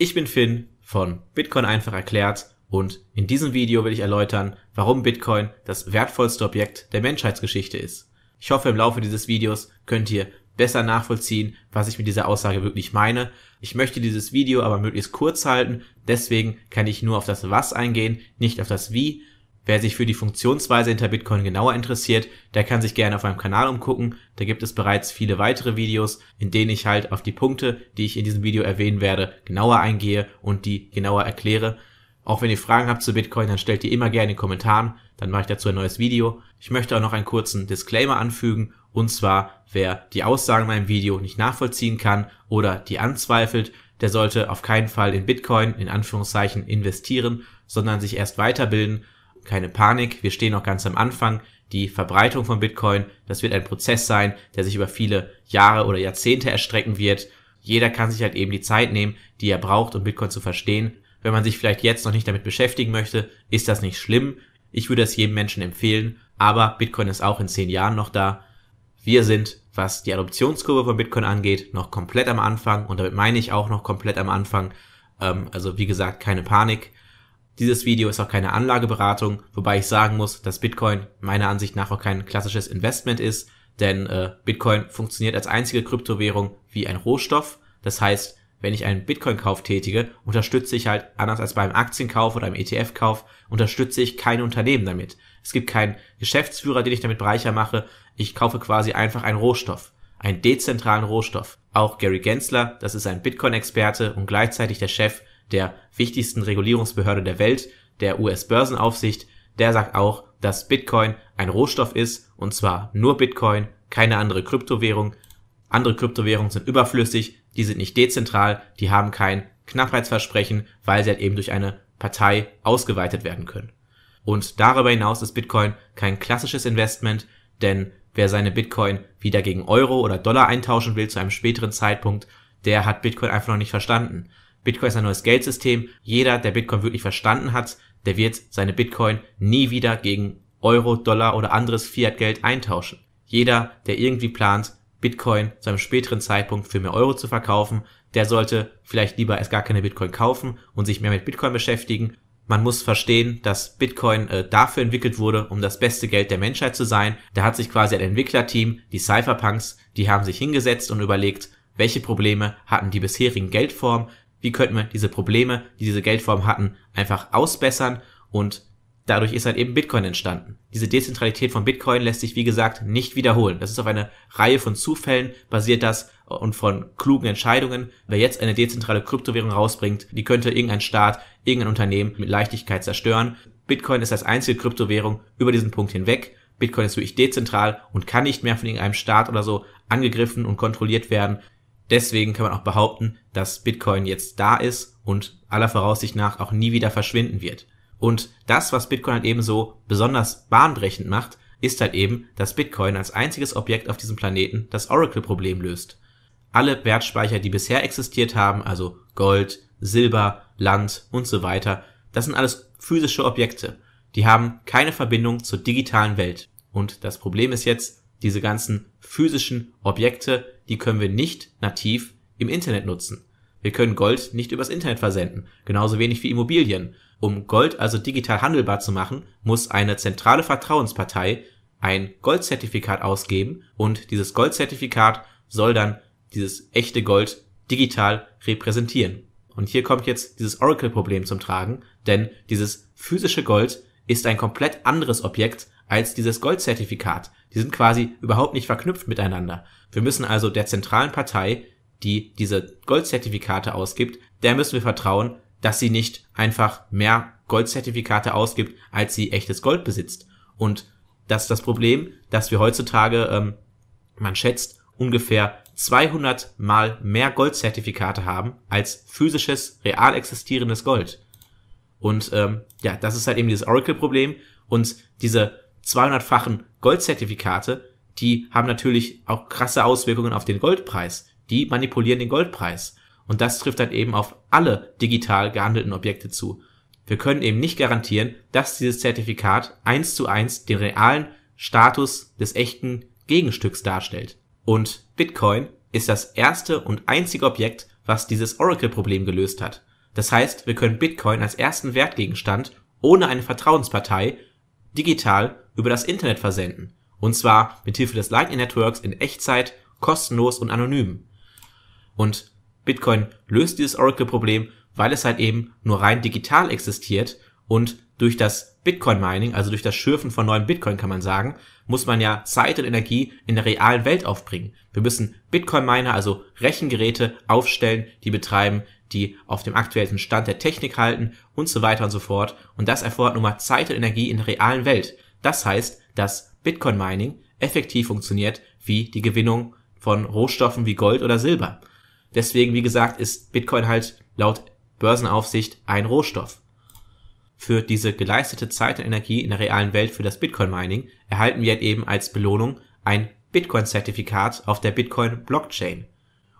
Ich bin Finn von Bitcoin einfach erklärt und in diesem Video will ich erläutern, warum Bitcoin das wertvollste Objekt der Menschheitsgeschichte ist. Ich hoffe, im Laufe dieses Videos könnt ihr besser nachvollziehen, was ich mit dieser Aussage wirklich meine. Ich möchte dieses Video aber möglichst kurz halten, deswegen kann ich nur auf das Was eingehen, nicht auf das Wie Wer sich für die Funktionsweise hinter Bitcoin genauer interessiert, der kann sich gerne auf meinem Kanal umgucken. Da gibt es bereits viele weitere Videos, in denen ich halt auf die Punkte, die ich in diesem Video erwähnen werde, genauer eingehe und die genauer erkläre. Auch wenn ihr Fragen habt zu Bitcoin, dann stellt die immer gerne in den Kommentaren, dann mache ich dazu ein neues Video. Ich möchte auch noch einen kurzen Disclaimer anfügen, und zwar, wer die Aussagen in meinem Video nicht nachvollziehen kann oder die anzweifelt, der sollte auf keinen Fall in Bitcoin, in Anführungszeichen, investieren, sondern sich erst weiterbilden, keine Panik, wir stehen noch ganz am Anfang. Die Verbreitung von Bitcoin, das wird ein Prozess sein, der sich über viele Jahre oder Jahrzehnte erstrecken wird. Jeder kann sich halt eben die Zeit nehmen, die er braucht, um Bitcoin zu verstehen. Wenn man sich vielleicht jetzt noch nicht damit beschäftigen möchte, ist das nicht schlimm. Ich würde es jedem Menschen empfehlen, aber Bitcoin ist auch in zehn Jahren noch da. Wir sind, was die Adoptionskurve von Bitcoin angeht, noch komplett am Anfang und damit meine ich auch noch komplett am Anfang. Ähm, also wie gesagt, keine Panik. Dieses Video ist auch keine Anlageberatung, wobei ich sagen muss, dass Bitcoin meiner Ansicht nach auch kein klassisches Investment ist, denn äh, Bitcoin funktioniert als einzige Kryptowährung wie ein Rohstoff. Das heißt, wenn ich einen Bitcoin-Kauf tätige, unterstütze ich halt, anders als beim Aktienkauf oder einem ETF-Kauf, unterstütze ich kein Unternehmen damit. Es gibt keinen Geschäftsführer, den ich damit reicher mache. Ich kaufe quasi einfach einen Rohstoff, einen dezentralen Rohstoff. Auch Gary Gensler, das ist ein Bitcoin-Experte und gleichzeitig der Chef der wichtigsten Regulierungsbehörde der Welt, der US-Börsenaufsicht, der sagt auch, dass Bitcoin ein Rohstoff ist, und zwar nur Bitcoin, keine andere Kryptowährung. Andere Kryptowährungen sind überflüssig, die sind nicht dezentral, die haben kein Knappheitsversprechen, weil sie halt eben durch eine Partei ausgeweitet werden können. Und darüber hinaus ist Bitcoin kein klassisches Investment, denn wer seine Bitcoin wieder gegen Euro oder Dollar eintauschen will zu einem späteren Zeitpunkt, der hat Bitcoin einfach noch nicht verstanden. Bitcoin ist ein neues Geldsystem. Jeder, der Bitcoin wirklich verstanden hat, der wird seine Bitcoin nie wieder gegen Euro, Dollar oder anderes Fiat-Geld eintauschen. Jeder, der irgendwie plant, Bitcoin zu einem späteren Zeitpunkt für mehr Euro zu verkaufen, der sollte vielleicht lieber erst gar keine Bitcoin kaufen und sich mehr mit Bitcoin beschäftigen. Man muss verstehen, dass Bitcoin äh, dafür entwickelt wurde, um das beste Geld der Menschheit zu sein. Da hat sich quasi ein Entwicklerteam, die Cypherpunks, die haben sich hingesetzt und überlegt, welche Probleme hatten die bisherigen Geldformen, wie könnten wir diese Probleme, die diese Geldform hatten, einfach ausbessern und dadurch ist dann eben Bitcoin entstanden. Diese Dezentralität von Bitcoin lässt sich, wie gesagt, nicht wiederholen. Das ist auf eine Reihe von Zufällen basiert das und von klugen Entscheidungen. Wer jetzt eine dezentrale Kryptowährung rausbringt, die könnte irgendein Staat, irgendein Unternehmen mit Leichtigkeit zerstören. Bitcoin ist als einzige Kryptowährung über diesen Punkt hinweg. Bitcoin ist wirklich dezentral und kann nicht mehr von irgendeinem Staat oder so angegriffen und kontrolliert werden. Deswegen kann man auch behaupten, dass Bitcoin jetzt da ist und aller Voraussicht nach auch nie wieder verschwinden wird. Und das, was Bitcoin halt eben so besonders bahnbrechend macht, ist halt eben, dass Bitcoin als einziges Objekt auf diesem Planeten das Oracle-Problem löst. Alle Wertspeicher, die bisher existiert haben, also Gold, Silber, Land und so weiter, das sind alles physische Objekte. Die haben keine Verbindung zur digitalen Welt. Und das Problem ist jetzt, diese ganzen physischen Objekte die können wir nicht nativ im Internet nutzen. Wir können Gold nicht übers Internet versenden, genauso wenig wie Immobilien. Um Gold also digital handelbar zu machen, muss eine zentrale Vertrauenspartei ein Goldzertifikat ausgeben und dieses Goldzertifikat soll dann dieses echte Gold digital repräsentieren. Und hier kommt jetzt dieses Oracle-Problem zum Tragen, denn dieses physische Gold ist ein komplett anderes Objekt als dieses Goldzertifikat. Die sind quasi überhaupt nicht verknüpft miteinander. Wir müssen also der zentralen Partei, die diese Goldzertifikate ausgibt, der müssen wir vertrauen, dass sie nicht einfach mehr Goldzertifikate ausgibt, als sie echtes Gold besitzt. Und das ist das Problem, dass wir heutzutage, ähm, man schätzt, ungefähr 200 mal mehr Goldzertifikate haben als physisches, real existierendes Gold. Und ähm, ja, das ist halt eben dieses Oracle-Problem und diese 200-fachen Goldzertifikate, die haben natürlich auch krasse Auswirkungen auf den Goldpreis. Die manipulieren den Goldpreis. Und das trifft dann eben auf alle digital gehandelten Objekte zu. Wir können eben nicht garantieren, dass dieses Zertifikat eins zu eins den realen Status des echten Gegenstücks darstellt. Und Bitcoin ist das erste und einzige Objekt, was dieses Oracle-Problem gelöst hat. Das heißt, wir können Bitcoin als ersten Wertgegenstand ohne eine Vertrauenspartei digital über das Internet versenden, und zwar mit Hilfe des Lightning Networks in Echtzeit, kostenlos und anonym. Und Bitcoin löst dieses Oracle-Problem, weil es halt eben nur rein digital existiert und durch das Bitcoin-Mining, also durch das Schürfen von neuen Bitcoin kann man sagen, muss man ja Zeit und Energie in der realen Welt aufbringen. Wir müssen Bitcoin-Miner, also Rechengeräte aufstellen, die betreiben, die auf dem aktuellen Stand der Technik halten und so weiter und so fort. Und das erfordert nun mal Zeit und Energie in der realen Welt. Das heißt, dass Bitcoin Mining effektiv funktioniert wie die Gewinnung von Rohstoffen wie Gold oder Silber. Deswegen, wie gesagt, ist Bitcoin halt laut Börsenaufsicht ein Rohstoff. Für diese geleistete Zeit und Energie in der realen Welt für das Bitcoin Mining erhalten wir halt eben als Belohnung ein Bitcoin-Zertifikat auf der Bitcoin-Blockchain.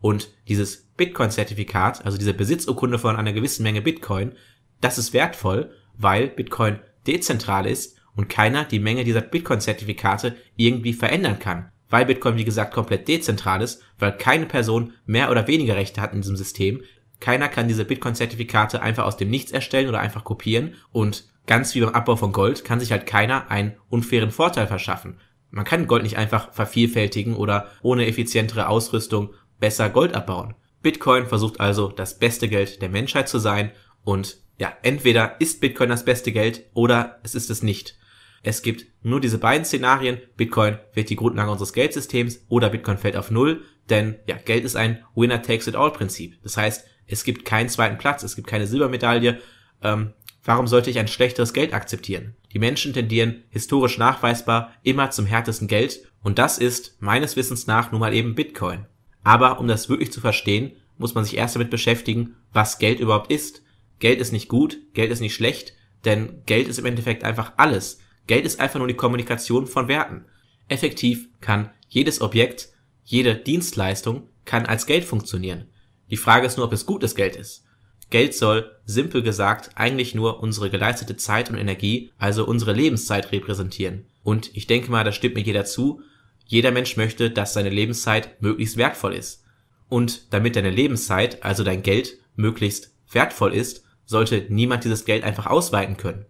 Und dieses Bitcoin-Zertifikat, also diese Besitzurkunde von einer gewissen Menge Bitcoin, das ist wertvoll, weil Bitcoin dezentral ist und keiner die Menge dieser Bitcoin-Zertifikate irgendwie verändern kann, weil Bitcoin wie gesagt komplett dezentral ist, weil keine Person mehr oder weniger Rechte hat in diesem System. Keiner kann diese Bitcoin-Zertifikate einfach aus dem Nichts erstellen oder einfach kopieren und ganz wie beim Abbau von Gold kann sich halt keiner einen unfairen Vorteil verschaffen. Man kann Gold nicht einfach vervielfältigen oder ohne effizientere Ausrüstung besser Gold abbauen. Bitcoin versucht also, das beste Geld der Menschheit zu sein und ja, entweder ist Bitcoin das beste Geld oder es ist es nicht. Es gibt nur diese beiden Szenarien. Bitcoin wird die Grundlage unseres Geldsystems oder Bitcoin fällt auf Null, denn ja, Geld ist ein Winner-takes-it-all-Prinzip. Das heißt, es gibt keinen zweiten Platz, es gibt keine Silbermedaille. Ähm, warum sollte ich ein schlechteres Geld akzeptieren? Die Menschen tendieren historisch nachweisbar immer zum härtesten Geld und das ist meines Wissens nach nun mal eben Bitcoin. Aber um das wirklich zu verstehen, muss man sich erst damit beschäftigen, was Geld überhaupt ist. Geld ist nicht gut, Geld ist nicht schlecht, denn Geld ist im Endeffekt einfach alles. Geld ist einfach nur die Kommunikation von Werten. Effektiv kann jedes Objekt, jede Dienstleistung kann als Geld funktionieren. Die Frage ist nur, ob es gutes Geld ist. Geld soll, simpel gesagt, eigentlich nur unsere geleistete Zeit und Energie, also unsere Lebenszeit repräsentieren. Und ich denke mal, da stimmt mir jeder zu, jeder Mensch möchte, dass seine Lebenszeit möglichst wertvoll ist. Und damit deine Lebenszeit, also dein Geld, möglichst wertvoll ist, sollte niemand dieses Geld einfach ausweiten können.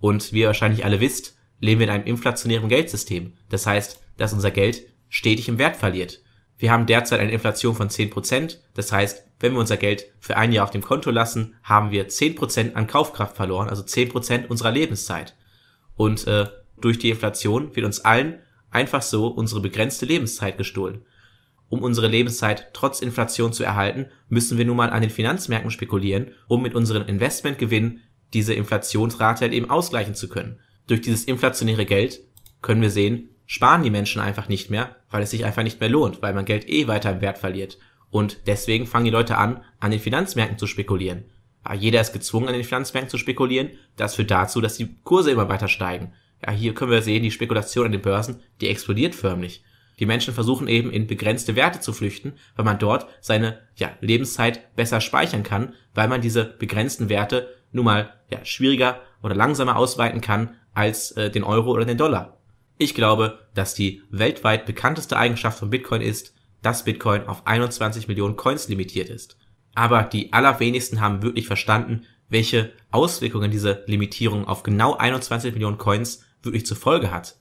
Und wie ihr wahrscheinlich alle wisst, leben wir in einem inflationären Geldsystem. Das heißt, dass unser Geld stetig im Wert verliert. Wir haben derzeit eine Inflation von 10%. Das heißt, wenn wir unser Geld für ein Jahr auf dem Konto lassen, haben wir 10% an Kaufkraft verloren, also 10% unserer Lebenszeit. Und äh, durch die Inflation wird uns allen einfach so unsere begrenzte Lebenszeit gestohlen. Um unsere Lebenszeit trotz Inflation zu erhalten, müssen wir nun mal an den Finanzmärkten spekulieren, um mit unseren Investmentgewinnen diese Inflationsrate halt eben ausgleichen zu können. Durch dieses inflationäre Geld können wir sehen, sparen die Menschen einfach nicht mehr, weil es sich einfach nicht mehr lohnt, weil man Geld eh weiter im Wert verliert. Und deswegen fangen die Leute an, an den Finanzmärkten zu spekulieren. Ja, jeder ist gezwungen, an den Finanzmärkten zu spekulieren. Das führt dazu, dass die Kurse immer weiter steigen. Ja, hier können wir sehen, die Spekulation an den Börsen, die explodiert förmlich. Die Menschen versuchen eben in begrenzte Werte zu flüchten, weil man dort seine ja, Lebenszeit besser speichern kann, weil man diese begrenzten Werte nun mal ja, schwieriger oder langsamer ausweiten kann als äh, den Euro oder den Dollar. Ich glaube, dass die weltweit bekannteste Eigenschaft von Bitcoin ist, dass Bitcoin auf 21 Millionen Coins limitiert ist. Aber die allerwenigsten haben wirklich verstanden, welche Auswirkungen diese Limitierung auf genau 21 Millionen Coins wirklich zur Folge hat.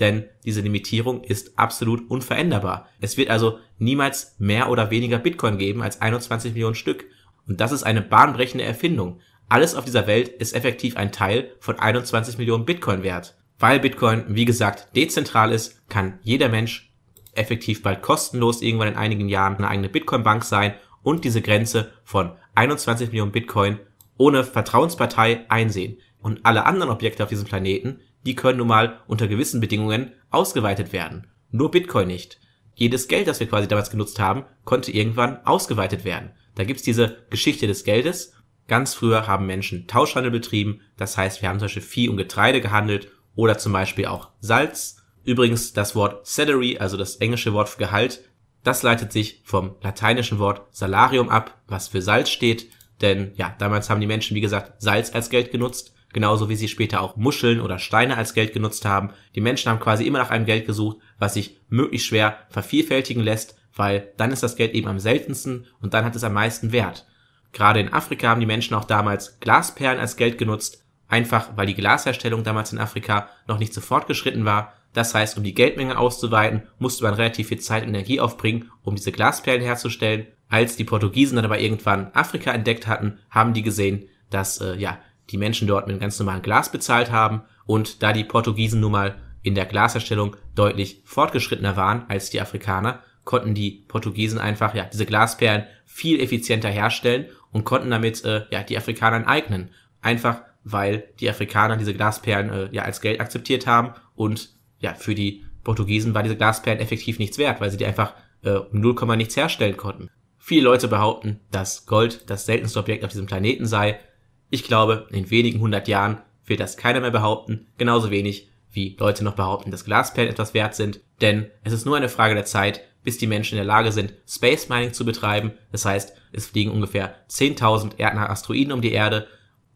Denn diese Limitierung ist absolut unveränderbar. Es wird also niemals mehr oder weniger Bitcoin geben als 21 Millionen Stück. Und das ist eine bahnbrechende Erfindung. Alles auf dieser Welt ist effektiv ein Teil von 21 Millionen Bitcoin wert. Weil Bitcoin, wie gesagt, dezentral ist, kann jeder Mensch effektiv bald kostenlos irgendwann in einigen Jahren eine eigene Bitcoin-Bank sein und diese Grenze von 21 Millionen Bitcoin ohne Vertrauenspartei einsehen. Und alle anderen Objekte auf diesem Planeten, die können nun mal unter gewissen Bedingungen ausgeweitet werden. Nur Bitcoin nicht. Jedes Geld, das wir quasi damals genutzt haben, konnte irgendwann ausgeweitet werden. Da gibt's diese Geschichte des Geldes Ganz früher haben Menschen Tauschhandel betrieben, das heißt, wir haben zum Beispiel Vieh und Getreide gehandelt oder zum Beispiel auch Salz. Übrigens, das Wort salary, also das englische Wort für Gehalt, das leitet sich vom lateinischen Wort salarium ab, was für Salz steht, denn ja, damals haben die Menschen, wie gesagt, Salz als Geld genutzt, genauso wie sie später auch Muscheln oder Steine als Geld genutzt haben. Die Menschen haben quasi immer nach einem Geld gesucht, was sich möglichst schwer vervielfältigen lässt, weil dann ist das Geld eben am seltensten und dann hat es am meisten Wert. Gerade in Afrika haben die Menschen auch damals Glasperlen als Geld genutzt, einfach weil die Glasherstellung damals in Afrika noch nicht so fortgeschritten war. Das heißt, um die Geldmenge auszuweiten, musste man relativ viel Zeit und Energie aufbringen, um diese Glasperlen herzustellen. Als die Portugiesen dann aber irgendwann Afrika entdeckt hatten, haben die gesehen, dass äh, ja, die Menschen dort mit ganz normalem Glas bezahlt haben und da die Portugiesen nun mal in der Glasherstellung deutlich fortgeschrittener waren als die Afrikaner, konnten die Portugiesen einfach ja diese Glasperlen viel effizienter herstellen und konnten damit äh, ja, die Afrikaner enteignen. Einfach weil die Afrikaner diese Glasperlen äh, ja als Geld akzeptiert haben und ja, für die Portugiesen war diese Glasperlen effektiv nichts wert, weil sie die einfach äh, um 0, nichts herstellen konnten. Viele Leute behaupten, dass Gold das seltenste Objekt auf diesem Planeten sei. Ich glaube, in wenigen hundert Jahren wird das keiner mehr behaupten, genauso wenig wie Leute noch behaupten, dass Glasperlen etwas wert sind, denn es ist nur eine Frage der Zeit, bis die Menschen in der Lage sind, Space Mining zu betreiben. Das heißt, es fliegen ungefähr 10.000 erdnahe Asteroiden um die Erde.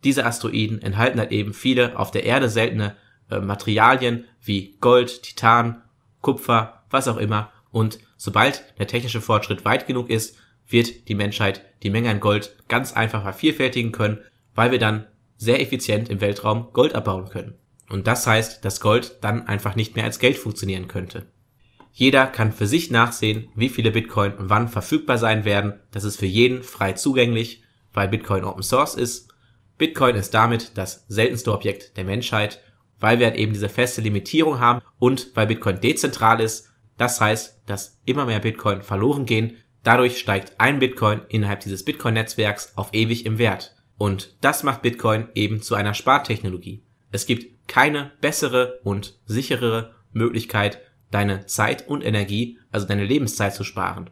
Diese Asteroiden enthalten halt eben viele auf der Erde seltene äh, Materialien wie Gold, Titan, Kupfer, was auch immer. Und sobald der technische Fortschritt weit genug ist, wird die Menschheit die Menge an Gold ganz einfach vervielfältigen können, weil wir dann sehr effizient im Weltraum Gold abbauen können. Und das heißt, dass Gold dann einfach nicht mehr als Geld funktionieren könnte. Jeder kann für sich nachsehen, wie viele Bitcoin wann verfügbar sein werden. Das ist für jeden frei zugänglich, weil Bitcoin Open Source ist. Bitcoin ist damit das seltenste Objekt der Menschheit, weil wir halt eben diese feste Limitierung haben und weil Bitcoin dezentral ist. Das heißt, dass immer mehr Bitcoin verloren gehen. Dadurch steigt ein Bitcoin innerhalb dieses Bitcoin-Netzwerks auf ewig im Wert. Und das macht Bitcoin eben zu einer Spartechnologie. Es gibt keine bessere und sicherere Möglichkeit, deine Zeit und Energie, also deine Lebenszeit zu sparen.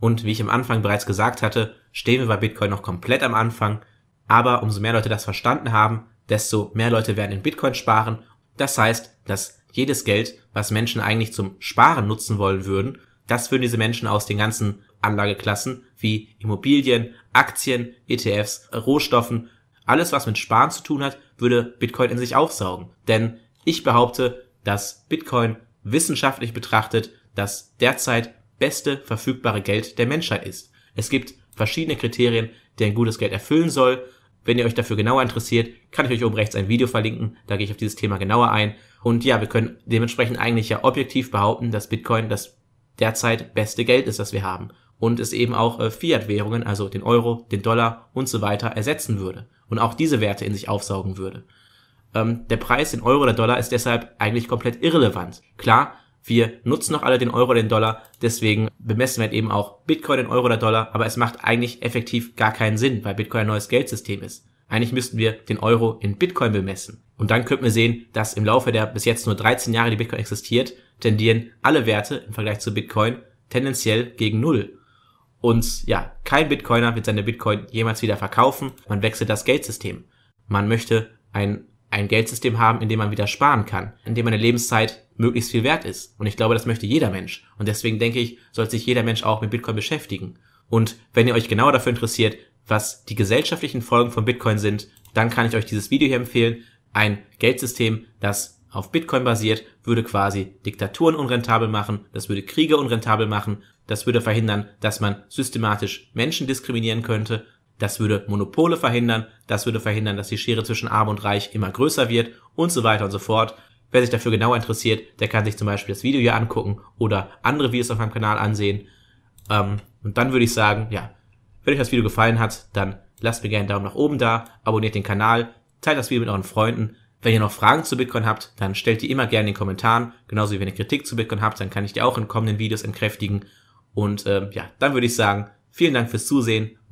Und wie ich am Anfang bereits gesagt hatte, stehen wir bei Bitcoin noch komplett am Anfang, aber umso mehr Leute das verstanden haben, desto mehr Leute werden in Bitcoin sparen. Das heißt, dass jedes Geld, was Menschen eigentlich zum Sparen nutzen wollen würden, das würden diese Menschen aus den ganzen Anlageklassen wie Immobilien, Aktien, ETFs, Rohstoffen, alles was mit Sparen zu tun hat, würde Bitcoin in sich aufsaugen. Denn ich behaupte, dass Bitcoin wissenschaftlich betrachtet das derzeit beste verfügbare Geld der Menschheit ist. Es gibt verschiedene Kriterien, die ein gutes Geld erfüllen soll. Wenn ihr euch dafür genauer interessiert, kann ich euch oben rechts ein Video verlinken, da gehe ich auf dieses Thema genauer ein. Und ja, wir können dementsprechend eigentlich ja objektiv behaupten, dass Bitcoin das derzeit beste Geld ist, das wir haben. Und es eben auch äh, Fiat-Währungen, also den Euro, den Dollar und so weiter ersetzen würde. Und auch diese Werte in sich aufsaugen würde. Ähm, der Preis in Euro oder Dollar ist deshalb eigentlich komplett irrelevant. Klar, wir nutzen noch alle den Euro, den Dollar, deswegen bemessen wir halt eben auch Bitcoin in Euro oder Dollar, aber es macht eigentlich effektiv gar keinen Sinn, weil Bitcoin ein neues Geldsystem ist. Eigentlich müssten wir den Euro in Bitcoin bemessen. Und dann könnten wir sehen, dass im Laufe der bis jetzt nur 13 Jahre, die Bitcoin existiert, tendieren alle Werte im Vergleich zu Bitcoin tendenziell gegen Null. Und ja, kein Bitcoiner wird seine Bitcoin jemals wieder verkaufen. Man wechselt das Geldsystem. Man möchte ein ein Geldsystem haben, in dem man wieder sparen kann, in dem eine Lebenszeit möglichst viel wert ist. Und ich glaube, das möchte jeder Mensch. Und deswegen denke ich, sollte sich jeder Mensch auch mit Bitcoin beschäftigen. Und wenn ihr euch genauer dafür interessiert, was die gesellschaftlichen Folgen von Bitcoin sind, dann kann ich euch dieses Video hier empfehlen. Ein Geldsystem, das auf Bitcoin basiert, würde quasi Diktaturen unrentabel machen, das würde Kriege unrentabel machen, das würde verhindern, dass man systematisch Menschen diskriminieren könnte das würde Monopole verhindern, das würde verhindern, dass die Schere zwischen Arm und Reich immer größer wird und so weiter und so fort. Wer sich dafür genauer interessiert, der kann sich zum Beispiel das Video hier angucken oder andere Videos auf meinem Kanal ansehen. Ähm, und dann würde ich sagen, ja, wenn euch das Video gefallen hat, dann lasst mir gerne einen Daumen nach oben da, abonniert den Kanal, teilt das Video mit euren Freunden. Wenn ihr noch Fragen zu Bitcoin habt, dann stellt die immer gerne in den Kommentaren. Genauso wie wenn ihr Kritik zu Bitcoin habt, dann kann ich die auch in kommenden Videos entkräftigen. Und ähm, ja, dann würde ich sagen, vielen Dank fürs Zusehen